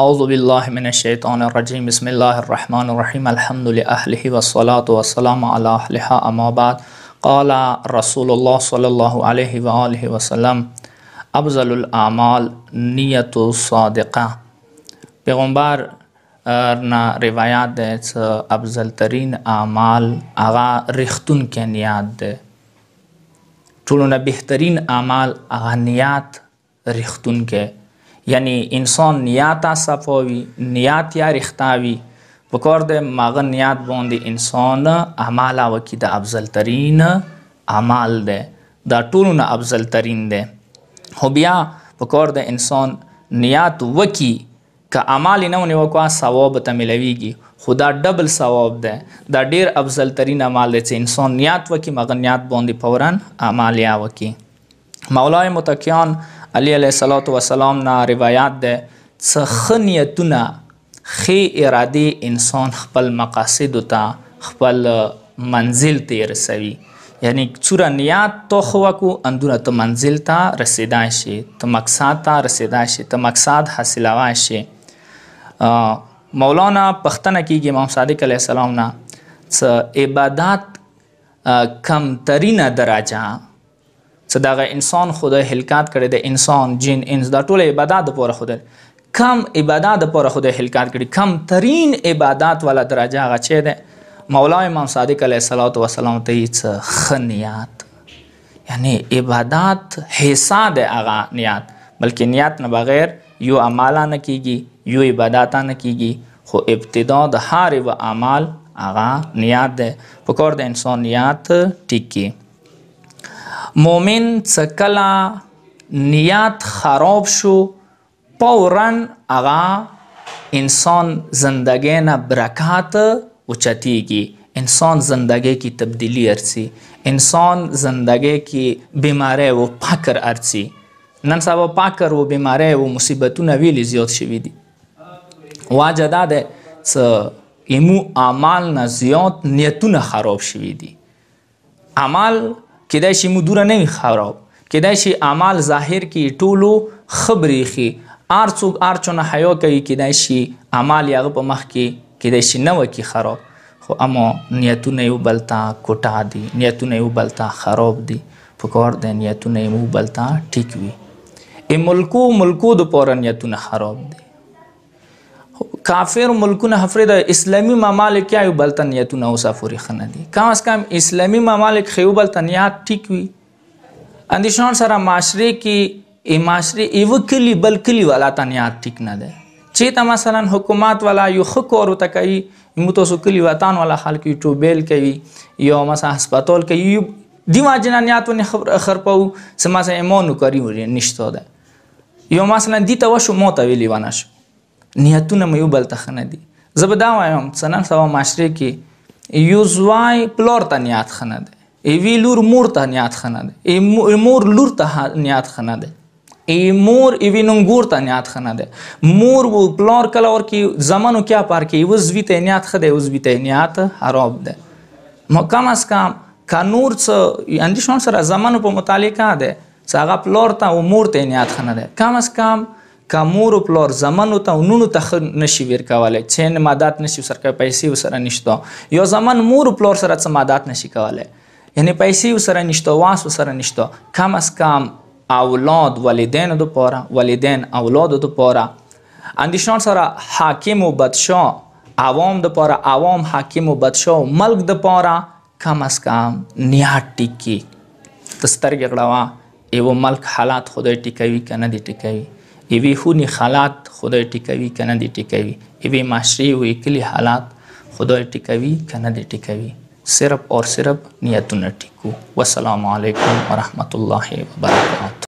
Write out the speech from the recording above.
आउज़बिल्लिमिनशैतरजीम बसमीम अल्हम्दुलिल्लाह वसलात वसलाम कल अमाबाद काला रसूलुल्लाह सल्लल्लाहु अलैहि वआलि वसल्लम ना रिवायात अफजल तरीन आमाल आगा रिख्तुन के नियात दे टूलों बेहतरीन आमाल आगा नियात रिख्तुन के یعنی انسان نیات صفاوي نیات یا رښتاوي پکور د ماغه نیات باندې انسان اعمال وکي د افضل ترين اعمال ده دا ټولونه افضل ترين ده خو بیا پکور د انسان نیات وکي که اعمال نه ونیو کو ثواب ته ملويږي خدا ډبل ثواب ده دا ډیر افضل ترین اعمال دي چې انسان نیت وکي مغه نیت باندې فوران اعمال یا وکي مولای متقین علی علیه الصلاۃ والسلام نه روایت ده څه ښه نیتونه ښې ارادې انسان خپل مقاصدو ته خپل منزل ته رسوي یعنی څوره نیت تو خو وکړو اندونه ته منزل ته رسیدای شي ته مقصد ته رسیدای شي ته مقصد حاصلوای شي مولانا پښتنه کېږي امام صادق علیه السلام نه څه عبادت کمترینه درجه څه دغه انسان خدای هلکات کړي د انسان جن انس دا ټول عبادت د پوره خدای کم عبادت د پوره خدای هلکات کړي کم ترين عبادت والا درجه هغه چي ده مولا امام صادق علیه الصلاۃ والسلام ته هیڅ خنیات یعنی عبادت حصہ ده هغه نیات بلکې نیات نه بغیر یو اعمال نه کیږي یو عبادت نه کیږي خو ابتدا د هر و اعمال هغه نیت ده په کور د انسان نیت ټیکي مومن څه کله نیت خراب شو پورن هغه انسان زندګۍ نه برکات اوچتیږي انسان زندګۍ کې تبدیلی ارسی انسان زندګۍ کې بیماری او فقر ارسی نن سبا فقر او بیماری او مصیبتونه ویلې زیات شوي دي واجه دا ده څه ایمو اعمال نه زیات نیتونه خراب شوي دي عمل کېدای شي مو دوره نه وي خاوره کېدای شي اعمال ظاهر کې ټولو خبرې خي ار څوک ار چونه حیا کوي کېدای شي اعمال یې په مخ کې کېدای شي نه وکي خراب خو اما نیتونه یو بلتا کوټه دي نیتونه یو بلتا خراب دي پکور د نیتونه یو بلتا ټیک وي ای ملکو ملکو د پور نیتونه خراب دي کافر ملکونه هفره د اسلامی ممالک یا یو بل تنیتونه اوسافوري خنه دي کم از کم اسلامی ممالک خو بل تنیات ټیک وي اندیشان سره معاشره کې ای معاشره ایو کلی بل کلی والا تنیات ټیک نه ده چې تا مثلا حکومت والا یو خکو ورو تکای موتو سو کلی وطن والا حال کې ټوبیل کوي یو مثلا هسپتال کوي دیما جنانیاتونه خبر خرپاو سماسه ایمانو کوي نشته ده یو مثلا دي ته وشو مو ته ویلی ونه شو نیتونه مې یو بل ته ښه نه دي زه به دا وایم چې نن سبا معاشرې کې یو زوی پلور ته نیت ښه نه دی یوې لور مور ته نیت ښه نه دی مور لور ته نیت ښه نه دی ای مور ایوی ننګور ته نیات خنه ده مور و پلار کله ور کی زمانو کیا پار کی وز وی ته نیات خده وز وی ته نیات حرام ده مکم اس کام کانور څه اندیشون سره زمانو په متعلقه ده څنګه پلار ته او مور ته نیات خنه ده کم اس کام کمور پلور زمنو ته ونونو ته نشي ور کولای چې نه مادات نشي سره پیسې وسره نشته یو زمن مور پلور سره څه مادات نشي کولای یعنی پیسې وسره نشته واس وسره نشته کم از کم اولاد والدین دو پاره والدین اولاد دو پاره اندیشان سره حاکم و بدشاه عوام د پاره عوام حاکم و بدشاه ملک د پاره کم از کم نیات ټیکی تسترګ غړوا ایو ملک حالات خدای ټیکوي کنه دی ټیکوي یوې خونې حالات خدای ټیکوي که نه دی ټیکوي یوې معاشرې یوې کلي حالات خدای ټیکوي که نه دی ټیکوي صرف اور صرف نیتونه ټیکو والسلام علیکم ورحمۃ اللہ وبرکاتہ